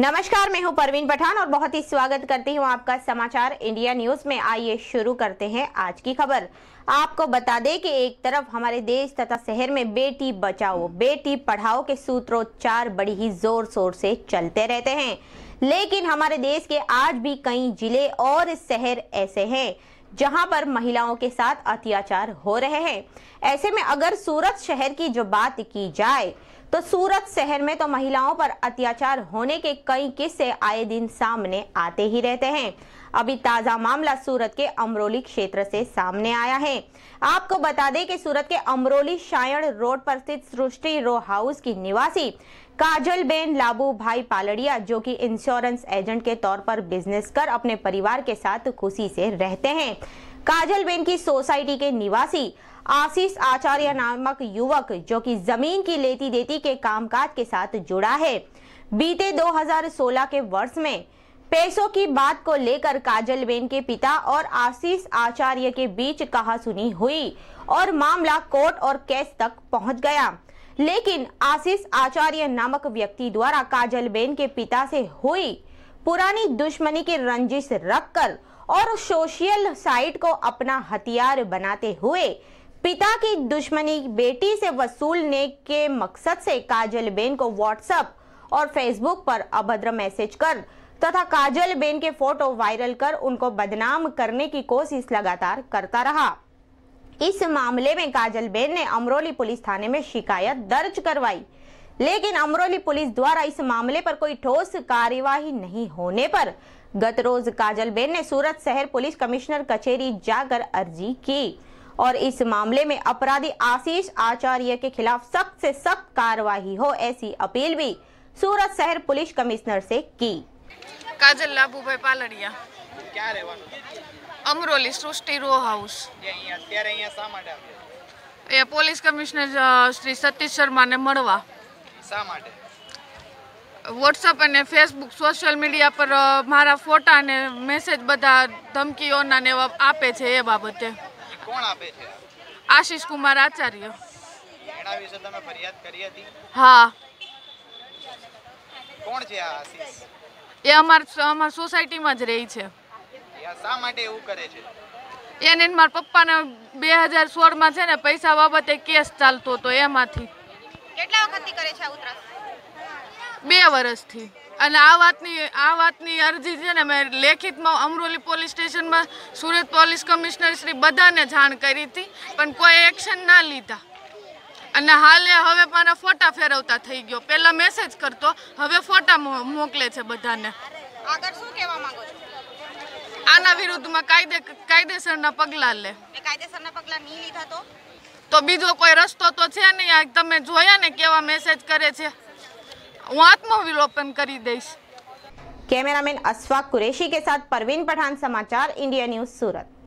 नमस्कार मैं हूं परवीन पठान और बहुत ही स्वागत करती हूं आपका समाचार इंडिया न्यूज में आइए शुरू करते हैं आज की खबर आपको बता दें कि एक तरफ हमारे देश तथा शहर में बेटी बचाओ बेटी पढ़ाओ के सूत्रोच्चार बड़ी ही जोर शोर से चलते रहते हैं लेकिन हमारे देश के आज भी कई जिले और शहर ऐसे हैं जहां पर महिलाओं के साथ अत्याचार हो रहे हैं ऐसे में अगर सूरत शहर की जो बात की जाए तो सूरत शहर में तो महिलाओं पर अत्याचार होने के कई किस्से आए दिन सामने आते ही रहते हैं अभी ताजा मामला सूरत के अमरोली क्षेत्र से सामने आया है आपको बता दें कि सूरत के अमरोली शायण रोड पर स्थित सृष्टि रो हाउस की निवासी काजल बेन लाबू भाई पालड़िया जो कि इंश्योरेंस एजेंट के तौर पर बिजनेस कर अपने परिवार के साथ खुशी से रहते हैं काजल बेन की सोसाइटी के निवासी आशीष आचार्य नामक युवक जो कि जमीन की लेती देती के कामकाज के साथ जुड़ा है बीते 2016 के वर्ष में पैसों की बात को लेकर काजल बेन के पिता और आशीष आचार्य के बीच कहासुनी हुई और मामला कोर्ट और केस तक पहुंच गया लेकिन आशीष आचार्य नामक व्यक्ति द्वारा काजल बेन के पिता से हुई पुरानी दुश्मनी की रंजिश रखकर और सोशल साइट को अपना हथियार बनाते हुए पिता की दुश्मनी बेटी से वसूलने के मकसद से काजल बेन को व्हाट्सएप और फेसबुक पर अभद्र मैसेज कर तथा काजल बेन के फोटो वायरल कर उनको बदनाम करने की कोशिश लगातार करता रहा इस मामले में काजल बेन ने अमरोली पुलिस थाने में शिकायत दर्ज करवाई लेकिन अमरोली पुलिस द्वारा इस मामले पर कोई ठोस कार्यवाही नहीं होने पर गत रोज काजल बेन ने सूरत शहर पुलिस कमिश्नर कचेरी जाकर अर्जी की और इस मामले में अपराधी आशीष आचार्य के खिलाफ सख्त से सख्त कार्यवाही हो ऐसी अपील भी सूरत शहर पुलिस कमिश्नर से की કાજલ લાભુભાઈ પાલડિયા ક્યાં રહેવાનું અમરોલી સૃષ્ટિ રો હાઉસ અત્યારે અહીંયા શા માટે એ પોલીસ કમિશનર શ્રી સતીશ શર્માને મળવા શા માટે વોટ્સઅપ અને ફેસબુક સોશિયલ મીડિયા પર મારા ફોટા અને મેસેજ બધા ધમકીઓના ને આપે છે એ બાબતે કોણ આપે છે આશીષ કુમાર આચાર્ય એના વિશે તમે ફરિયાદ કરી હતી હા કોણ છે આ આશીષ એ અમાર અમારા સોસાયટીમાં જ રહે છે શા માટે એવું કરે છે એને મારા પપ્પાને બે હજાર સોળમાં છે ને પૈસા બાબતે કેસ ચાલતો હતો એમાંથી બે વર્ષથી અને આ વાતની આ વાતની અરજી છે ને મેં લેખિતમાં અમરોલી પોલીસ સ્ટેશનમાં સુરત પોલીસ કમિશનર શ્રી બધાને જાણ કરી હતી પણ કોઈ એક્શન ના લીધા અને હાલે હવે મારા ફોટા ફેરવતા થઈ ગયો પહેલા મેસેજ કરતો હવે ફોટા મોકલે છે બધાને આગળ શું કહેવા માંગો છો આના વિરુદ્ધમાં કાયદે કાયદેસરના પગલાં લે કાયદેસરના પગલાં નહીં લીધા તો બીજો કોઈ રસ્તો તો છે નહીં આ તમે જોયા ને કેવા મેસેજ કરે છે હું આત્મવિલોપન કરી દઈશ કેમેરામેન અશફાક કુરેશી કે સાથ પરવીન પઠાન સમાચાર ઇન્ડિયા ન્યૂઝ સુરત